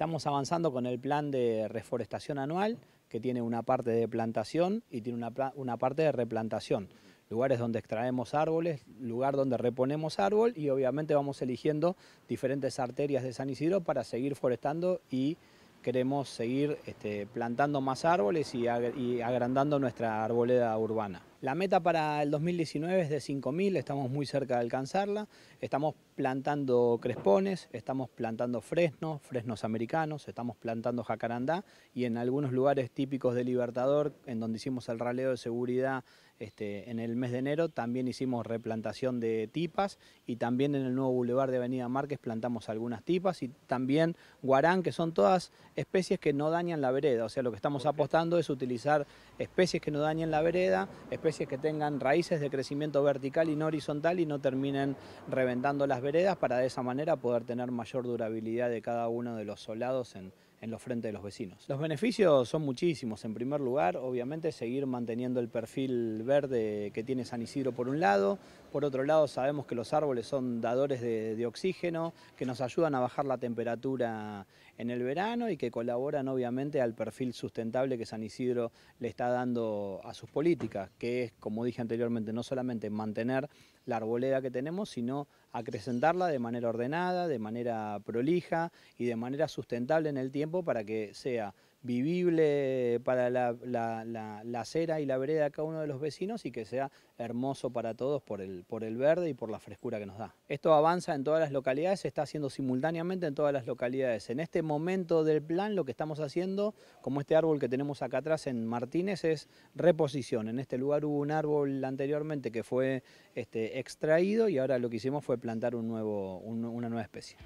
Estamos avanzando con el plan de reforestación anual, que tiene una parte de plantación y tiene una, parte de replantación. Lugares donde extraemos árboles, lugar donde reponemos árbol y obviamente vamos eligiendo diferentes arterias de San Isidro para seguir forestando y queremos seguir este, plantando más árboles y agrandando nuestra arboleda urbana. La meta para el 2019 es de 5.000, estamos muy cerca de alcanzarla. Estamos plantando crespones, estamos plantando fresnos, fresnos americanos, estamos plantando jacarandá y en algunos lugares típicos de Libertador, en donde hicimos el raleo de seguridad este, en el mes de enero, también hicimos replantación de tipas y también en el nuevo bulevar de Avenida Márquez plantamos algunas tipas y también guarán, que son todas especies que no dañan la vereda. O sea, lo que estamos apostando es utilizar especies que no dañen la vereda, que tengan raíces de crecimiento vertical y no horizontal y no terminen reventando las veredas para de esa manera poder tener mayor durabilidad de cada uno de los solados en, en los frentes de los vecinos. Los beneficios son muchísimos. En primer lugar, obviamente, seguir manteniendo el perfil verde que tiene San Isidro por un lado. Por otro lado, sabemos que los árboles son dadores de, oxígeno, que nos ayudan a bajar la temperatura en el verano y que colaboran, obviamente, al perfil sustentable que San Isidro le está dando a sus políticas, que es, como dije anteriormente, no solamente mantener la arboleda que tenemos, sino acrecentarla de manera ordenada, de manera prolija y de manera sustentable en el tiempo para que sea vivible para la, la, acera y la vereda de cada uno de los vecinos y que sea hermoso para todos por el, por el verde y por la frescura que nos da. Esto avanza en todas las localidades, se está haciendo simultáneamente en todas las localidades. En este momento del plan lo que estamos haciendo, como este árbol que tenemos acá atrás en Martínez, es reposición. En este lugar hubo un árbol anteriormente que fue este, extraído y ahora lo que hicimos fue plantar un nuevo, una nueva especie.